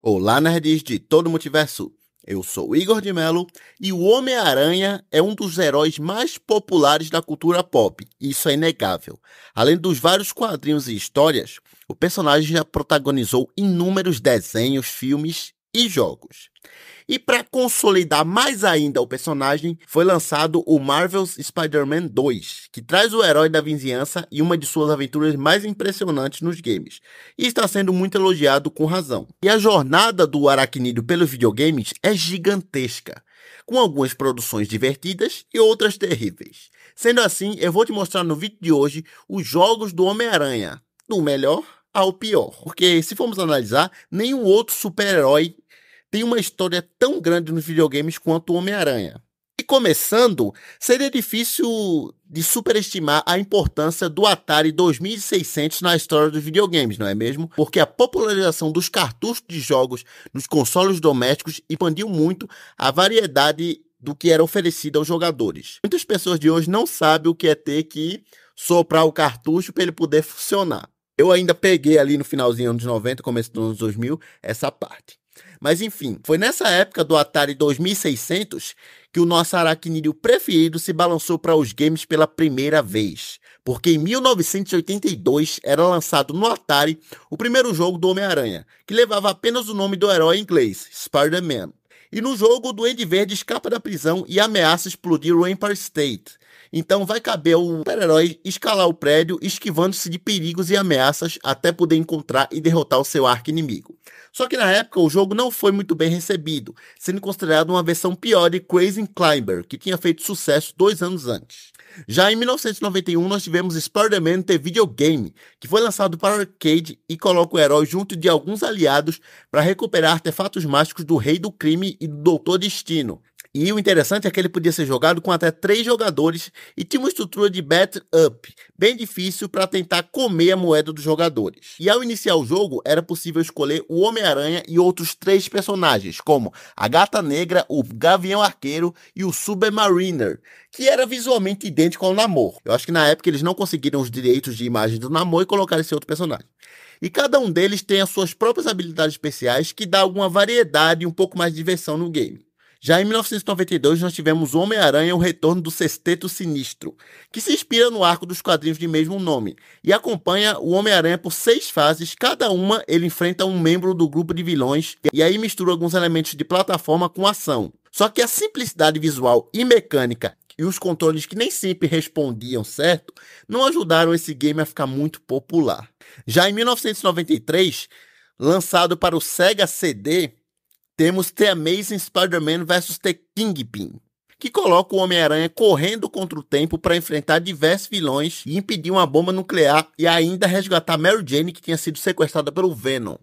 Olá, nerds de todo multiverso. Eu sou Igor de Mello e o Homem-Aranha é um dos heróis mais populares da cultura pop, isso é inegável. Além dos vários quadrinhos e histórias, o personagem já protagonizou inúmeros desenhos, filmes e jogos. E para consolidar mais ainda o personagem, foi lançado o Marvel's Spider-Man 2, que traz o herói da vizinhança e uma de suas aventuras mais impressionantes nos games, e está sendo muito elogiado com razão. E a jornada do aracnídeo pelos videogames é gigantesca, com algumas produções divertidas e outras terríveis. Sendo assim, eu vou te mostrar no vídeo de hoje os jogos do Homem-Aranha, do melhor ao pior. Porque se formos analisar, nenhum outro super-herói tem uma história tão grande nos videogames quanto o Homem-Aranha. E começando, seria difícil de superestimar a importância do Atari 2600 na história dos videogames, não é mesmo? Porque a popularização dos cartuchos de jogos nos consoles domésticos expandiu muito a variedade do que era oferecido aos jogadores. Muitas pessoas de hoje não sabem o que é ter que soprar o cartucho para ele poder funcionar. Eu ainda peguei ali no finalzinho dos anos 90, começo dos anos 2000, essa parte. Mas enfim, foi nessa época do Atari 2600 que o nosso aracnídeo preferido se balançou para os games pela primeira vez. Porque em 1982 era lançado no Atari o primeiro jogo do Homem-Aranha, que levava apenas o nome do herói inglês, Spider-Man. E no jogo, o Duende Verde escapa da prisão e ameaça explodir o Empire State. Então vai caber o super-herói escalar o prédio, esquivando-se de perigos e ameaças até poder encontrar e derrotar o seu arco inimigo. Só que na época o jogo não foi muito bem recebido, sendo considerado uma versão pior de Crazy Climber, que tinha feito sucesso dois anos antes. Já em 1991 nós tivemos Spider-Man The Video Game, que foi lançado para o arcade e coloca o herói junto de alguns aliados para recuperar artefatos mágicos do Rei do Crime e do Doutor Destino, e o interessante é que ele podia ser jogado com até três jogadores e tinha uma estrutura de bet up, bem difícil para tentar comer a moeda dos jogadores. E ao iniciar o jogo, era possível escolher o Homem-Aranha e outros três personagens, como a Gata Negra, o Gavião Arqueiro e o Submariner, que era visualmente idêntico ao Namor. Eu acho que na época eles não conseguiram os direitos de imagem do Namor e colocaram esse outro personagem. E cada um deles tem as suas próprias habilidades especiais que dá alguma variedade e um pouco mais de diversão no game. Já em 1992, nós tivemos Homem-Aranha O Retorno do Sexteto Sinistro, que se inspira no arco dos quadrinhos de mesmo nome, e acompanha o Homem-Aranha por seis fases. Cada uma ele enfrenta um membro do grupo de vilões, e aí mistura alguns elementos de plataforma com ação. Só que a simplicidade visual e mecânica e os controles que nem sempre respondiam certo não ajudaram esse game a ficar muito popular. Já em 1993, lançado para o Sega CD, temos The Amazing Spider-Man vs The Kingpin, que coloca o Homem-Aranha correndo contra o tempo para enfrentar diversos vilões e impedir uma bomba nuclear e ainda resgatar Mary Jane que tinha sido sequestrada pelo Venom.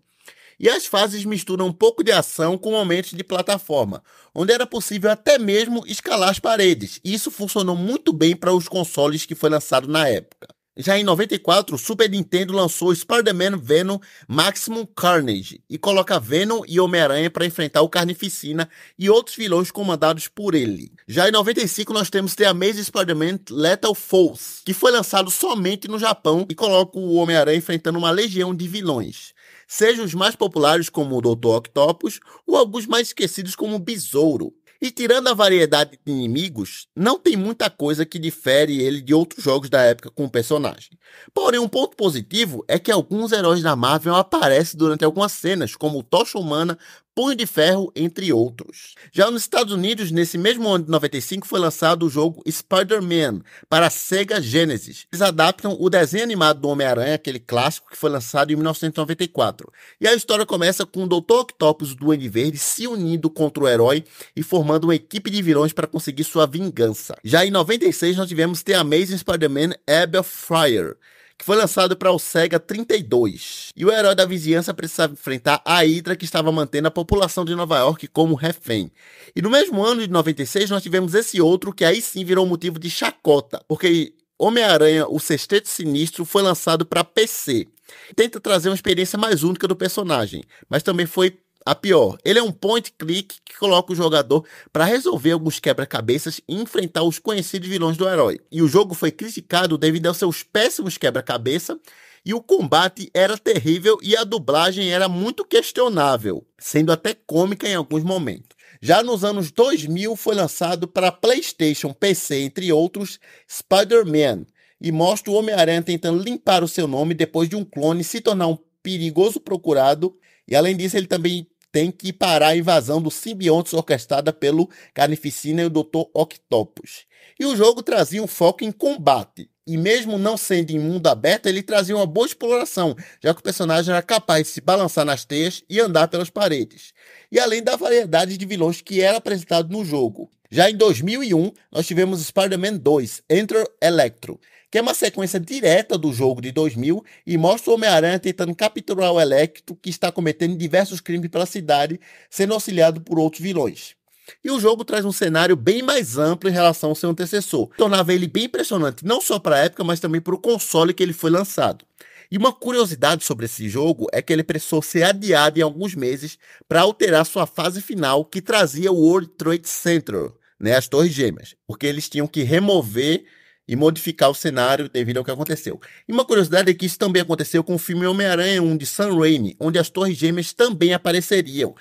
E as fases misturam um pouco de ação com momentos de plataforma, onde era possível até mesmo escalar as paredes. E isso funcionou muito bem para os consoles que foi lançado na época. Já em 94, o Super Nintendo lançou Spider-Man Venom Maximum Carnage e coloca Venom e Homem-Aranha para enfrentar o Carnificina e outros vilões comandados por ele. Já em 95, nós temos The Amazing Spider-Man Lethal Force, que foi lançado somente no Japão e coloca o Homem-Aranha enfrentando uma legião de vilões seja os mais populares como o Dr. Octopus ou alguns mais esquecidos como o Besouro. E tirando a variedade de inimigos, não tem muita coisa que difere ele de outros jogos da época com o personagem. Porém, um ponto positivo é que alguns heróis da Marvel aparecem durante algumas cenas, como o Tocha Humana Punho de Ferro, entre outros. Já nos Estados Unidos, nesse mesmo ano de 95, foi lançado o jogo Spider-Man para a Sega Genesis. Eles adaptam o desenho animado do Homem-Aranha, aquele clássico que foi lançado em 1994. E a história começa com o Dr. Octopus do o Duende Verde se unindo contra o herói e formando uma equipe de vilões para conseguir sua vingança. Já em 96, nós tivemos The Amazing Spider-Man Abel Fire que foi lançado para o Sega 32. E o herói da vizinhança precisava enfrentar a Hydra que estava mantendo a população de Nova York como refém. E no mesmo ano de 96 nós tivemos esse outro que aí sim virou motivo de chacota, porque Homem-Aranha, o Sexteto Sinistro, foi lançado para PC. Tenta trazer uma experiência mais única do personagem, mas também foi a pior, ele é um point click que coloca o jogador para resolver alguns quebra-cabeças e enfrentar os conhecidos vilões do herói. E o jogo foi criticado devido aos seus péssimos quebra-cabeça e o combate era terrível e a dublagem era muito questionável, sendo até cômica em alguns momentos. Já nos anos 2000 foi lançado para PlayStation, PC, entre outros, Spider-Man, e mostra o Homem-Aranha tentando limpar o seu nome depois de um clone se tornar um perigoso procurado. E além disso, ele também tem que parar a invasão dos simbiontes orquestrada pelo Carnificina e o Dr. Octopus. E o jogo trazia um foco em combate. E mesmo não sendo em mundo aberto, ele trazia uma boa exploração, já que o personagem era capaz de se balançar nas teias e andar pelas paredes. E além da variedade de vilões que era apresentado no jogo. Já em 2001, nós tivemos Spider-Man 2, Enter Electro, que é uma sequência direta do jogo de 2000 e mostra o Homem-Aranha tentando capturar o Electro, que está cometendo diversos crimes pela cidade, sendo auxiliado por outros vilões. E o jogo traz um cenário bem mais amplo em relação ao seu antecessor, tornava ele bem impressionante não só para a época, mas também para o console que ele foi lançado. E uma curiosidade sobre esse jogo é que ele precisou ser adiado em alguns meses para alterar sua fase final que trazia o World Trade Center, né, as Torres Gêmeas, porque eles tinham que remover e modificar o cenário devido ao que aconteceu. E uma curiosidade é que isso também aconteceu com o filme Homem-Aranha 1 de Sam Raimi, onde as Torres Gêmeas também apareceriam.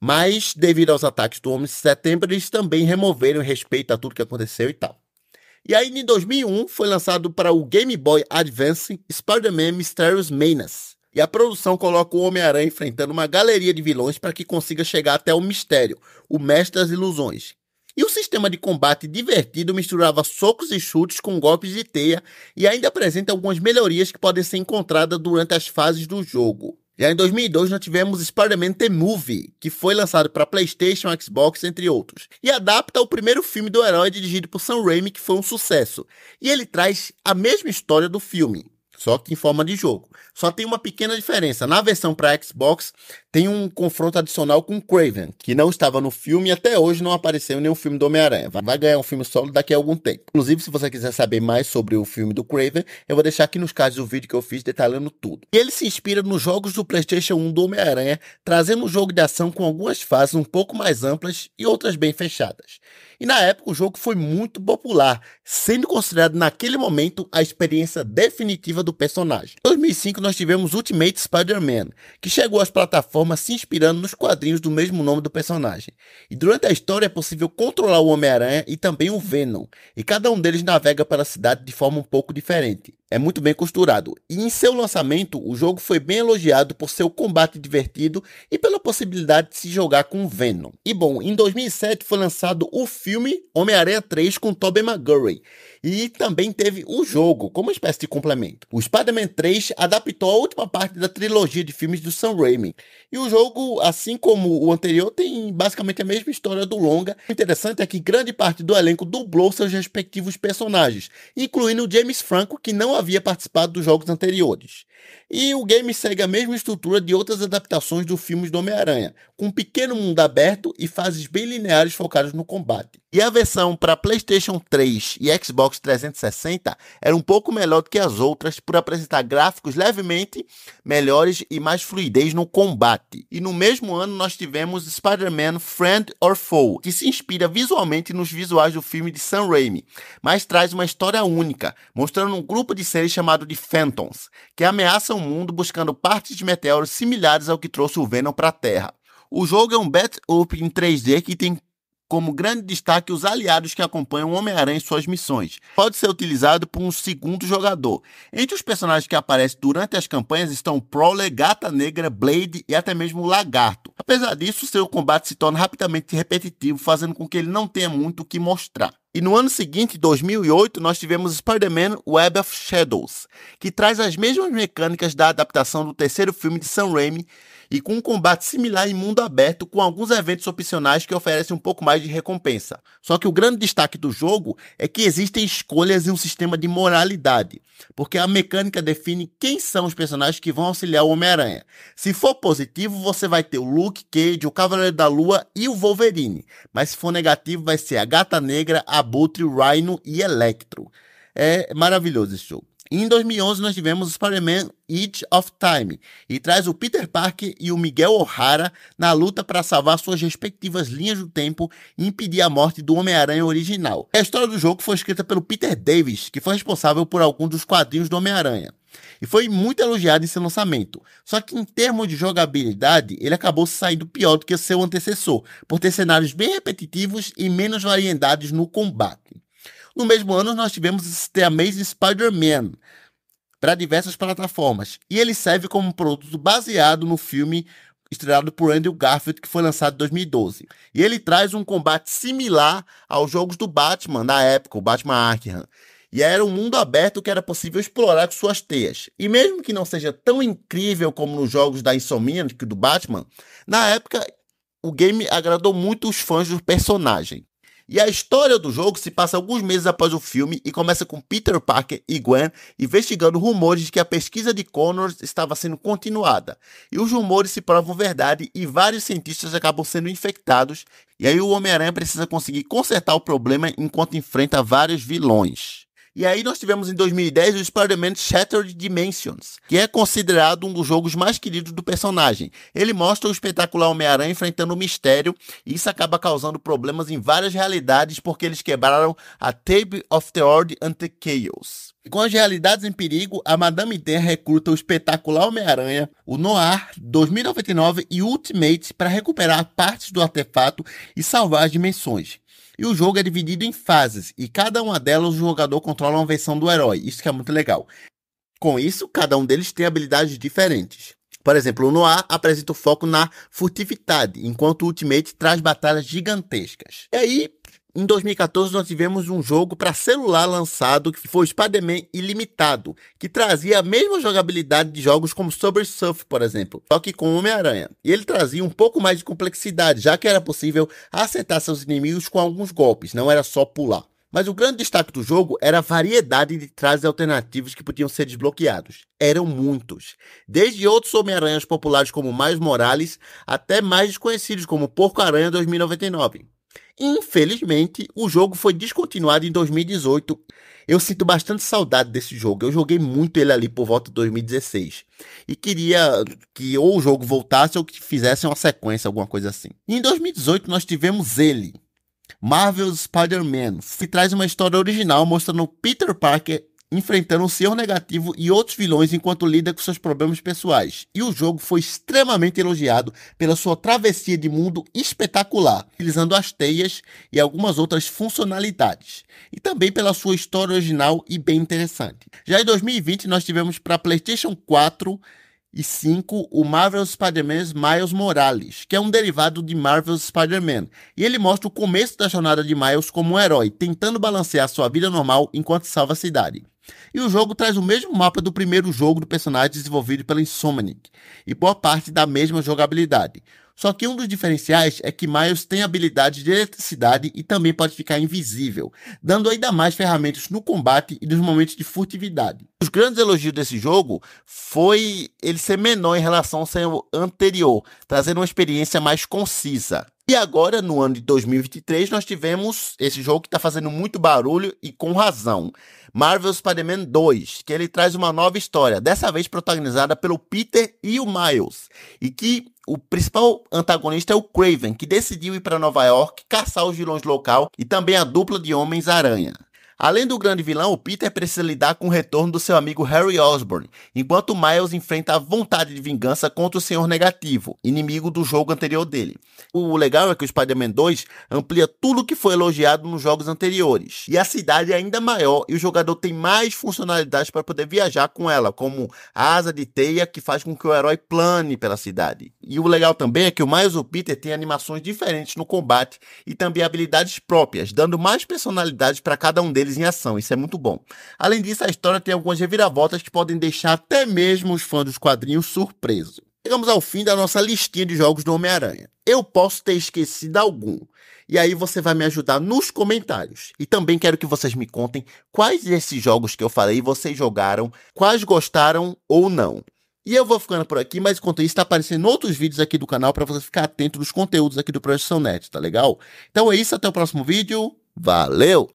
Mas, devido aos ataques do Homem de Setembro, eles também removeram respeito a tudo que aconteceu e tal. E aí, em 2001, foi lançado para o Game Boy Advance Spider-Man Mysterious Menace. E a produção coloca o Homem-Aranha enfrentando uma galeria de vilões para que consiga chegar até o mistério, o mestre das ilusões, e o sistema de combate divertido misturava socos e chutes com golpes de teia e ainda apresenta algumas melhorias que podem ser encontradas durante as fases do jogo. Já em 2002 nós tivemos Spider-Man The Movie, que foi lançado para PlayStation, Xbox, entre outros, e adapta o primeiro filme do herói dirigido por Sam Raimi, que foi um sucesso. E ele traz a mesma história do filme, só que em forma de jogo. Só tem uma pequena diferença. Na versão para Xbox tem um confronto adicional com Craven, que não estava no filme e até hoje não apareceu em nenhum filme do Homem-Aranha. Vai ganhar um filme solo daqui a algum tempo. Inclusive, se você quiser saber mais sobre o filme do Craven, eu vou deixar aqui nos cards o vídeo que eu fiz detalhando tudo. E ele se inspira nos jogos do PlayStation 1 do Homem-Aranha, trazendo um jogo de ação com algumas fases um pouco mais amplas e outras bem fechadas. E na época o jogo foi muito popular, sendo considerado naquele momento a experiência definitiva do do personagem. Em 2005 nós tivemos Ultimate Spider-Man, que chegou às plataformas se inspirando nos quadrinhos do mesmo nome do personagem. E durante a história é possível controlar o Homem-Aranha e também o Venom, e cada um deles navega pela cidade de forma um pouco diferente. É muito bem costurado, e em seu lançamento o jogo foi bem elogiado por seu combate divertido e pela possibilidade de se jogar com o Venom. E bom, em 2007 foi lançado o filme Homem-Aranha 3 com Tobey Maguire, e também teve o jogo como uma espécie de complemento. O Spider-Man 3 adaptou a última parte da trilogia de filmes do Sam Raimi. E o jogo, assim como o anterior, tem basicamente a mesma história do longa. O interessante é que grande parte do elenco dublou seus respectivos personagens, incluindo James Franco, que não havia participado dos jogos anteriores. E o game segue a mesma estrutura de outras adaptações dos filmes do Homem-Aranha, com um pequeno mundo aberto e fases bem lineares focadas no combate. E a versão para PlayStation 3 e Xbox 360 era um pouco melhor do que as outras por apresentar gráficos levemente melhores e mais fluidez no combate. E no mesmo ano nós tivemos Spider-Man Friend or Foe, que se inspira visualmente nos visuais do filme de Sam Raimi, mas traz uma história única, mostrando um grupo de seres chamado de Phantoms, que ameaçam mundo buscando partes de meteoros similares ao que trouxe o Venom para a Terra. O jogo é um bat-up em 3D que tem como grande destaque os aliados que acompanham o Homem-Aranha em suas missões. Pode ser utilizado por um segundo jogador. Entre os personagens que aparecem durante as campanhas estão Prowler, Gata Negra, Blade e até mesmo o Lagarto. Apesar disso, seu combate se torna rapidamente repetitivo, fazendo com que ele não tenha muito o que mostrar. E no ano seguinte, 2008, nós tivemos Spider-Man Web of Shadows, que traz as mesmas mecânicas da adaptação do terceiro filme de Sam Raimi, e com um combate similar em mundo aberto, com alguns eventos opcionais que oferecem um pouco mais de recompensa. Só que o grande destaque do jogo é que existem escolhas e um sistema de moralidade, porque a mecânica define quem são os personagens que vão auxiliar o Homem-Aranha. Se for positivo, você vai ter o Luke Cage, o Cavaleiro da Lua e o Wolverine, mas se for negativo, vai ser a Gata Negra, Abutre, o Rhino e Electro. É maravilhoso esse jogo. Em 2011, nós tivemos o Spider-Man Age of Time e traz o Peter Parker e o Miguel O'Hara na luta para salvar suas respectivas linhas do tempo e impedir a morte do Homem-Aranha original. A história do jogo foi escrita pelo Peter Davis, que foi responsável por alguns dos quadrinhos do Homem-Aranha. E foi muito elogiado em seu lançamento. Só que em termos de jogabilidade, ele acabou saindo pior do que seu antecessor, por ter cenários bem repetitivos e menos variedades no combate. No mesmo ano, nós tivemos The Amazing Spider-Man para diversas plataformas, e ele serve como um produto baseado no filme estrelado por Andrew Garfield, que foi lançado em 2012. E ele traz um combate similar aos jogos do Batman na época, o Batman Arkham. E era um mundo aberto que era possível explorar com suas teias. E mesmo que não seja tão incrível como nos jogos da Insomniac do Batman, na época o game agradou muito os fãs do personagem. E a história do jogo se passa alguns meses após o filme e começa com Peter Parker e Gwen investigando rumores de que a pesquisa de Connors estava sendo continuada. E os rumores se provam verdade e vários cientistas acabam sendo infectados. E aí o Homem-Aranha precisa conseguir consertar o problema enquanto enfrenta vários vilões. E aí nós tivemos em 2010 o Spider-Man Shattered Dimensions, que é considerado um dos jogos mais queridos do personagem. Ele mostra o espetacular Homem-Aranha enfrentando o mistério, e isso acaba causando problemas em várias realidades porque eles quebraram a Table of the Ord and the Chaos. com as realidades em perigo, a Madame Ten recruta o espetacular Homem-Aranha, o Noir 2099 e Ultimate para recuperar partes do artefato e salvar as dimensões. E o jogo é dividido em fases, e cada uma delas o jogador controla uma versão do herói. Isso que é muito legal. Com isso, cada um deles tem habilidades diferentes. Por exemplo, o Noir apresenta o foco na furtividade, enquanto o Ultimate traz batalhas gigantescas. E aí, em 2014, nós tivemos um jogo para celular lançado que foi Spider-Man Ilimitado, que trazia a mesma jogabilidade de jogos como Sober Surf, por exemplo, só que com Homem-Aranha. E ele trazia um pouco mais de complexidade, já que era possível acertar seus inimigos com alguns golpes, não era só pular. Mas o grande destaque do jogo era a variedade de trajes alternativos que podiam ser desbloqueados. Eram muitos. Desde outros Homem-Aranhas populares como Miles Morales, até mais desconhecidos como Porco-Aranha 2099. Infelizmente, o jogo foi descontinuado em 2018. Eu sinto bastante saudade desse jogo. Eu joguei muito ele ali por volta de 2016. E queria que ou o jogo voltasse ou que fizessem uma sequência, alguma coisa assim. E em 2018 nós tivemos ele, Marvel's Spider-Man, que traz uma história original mostrando Peter Parker enfrentando um senhor negativo e outros vilões enquanto lida com seus problemas pessoais. E o jogo foi extremamente elogiado pela sua travessia de mundo espetacular, utilizando as teias e algumas outras funcionalidades, e também pela sua história original e bem interessante. Já em 2020 nós tivemos para PlayStation 4 e 5, o Marvel Spider-Man Miles Morales, que é um derivado de Marvel Spider-Man. E ele mostra o começo da jornada de Miles como um herói, tentando balancear sua vida normal enquanto salva a cidade. E o jogo traz o mesmo mapa do primeiro jogo do personagem desenvolvido pela Insomniac, e boa parte da mesma jogabilidade. Só que um dos diferenciais é que Miles tem habilidade de eletricidade e também pode ficar invisível, dando ainda mais ferramentas no combate e nos momentos de furtividade. Os grandes elogios desse jogo foi ele ser menor em relação ao seu anterior, trazendo uma experiência mais concisa. E agora, no ano de 2023, nós tivemos esse jogo que está fazendo muito barulho e com razão. Marvel Spider-Man 2, que ele traz uma nova história, dessa vez protagonizada pelo Peter e o Miles, e que o principal antagonista é o Craven, que decidiu ir para Nova York caçar os vilões local e também a dupla de Homens-Aranha. Além do grande vilão, o Peter precisa lidar com o retorno do seu amigo Harry Osborne, enquanto Miles enfrenta a vontade de vingança contra o Senhor Negativo, inimigo do jogo anterior dele. O legal é que o Spider-Man 2 amplia tudo que foi elogiado nos jogos anteriores, e a cidade é ainda maior e o jogador tem mais funcionalidades para poder viajar com ela, como a asa de teia que faz com que o herói plane pela cidade. E o legal também é que o Miles e o Peter têm animações diferentes no combate e também habilidades próprias, dando mais personalidades para cada um deles eles em ação. Isso é muito bom. Além disso, a história tem algumas reviravoltas que podem deixar até mesmo os fãs dos quadrinhos surpresos. Chegamos ao fim da nossa listinha de jogos do Homem-Aranha. Eu posso ter esquecido algum. E aí você vai me ajudar nos comentários. E também quero que vocês me contem quais desses jogos que eu falei vocês jogaram, quais gostaram ou não. E eu vou ficando por aqui, mas enquanto isso, tá aparecendo outros vídeos aqui do canal para você ficar atento nos conteúdos aqui do Projeção Net, tá legal? Então é isso, até o próximo vídeo. Valeu!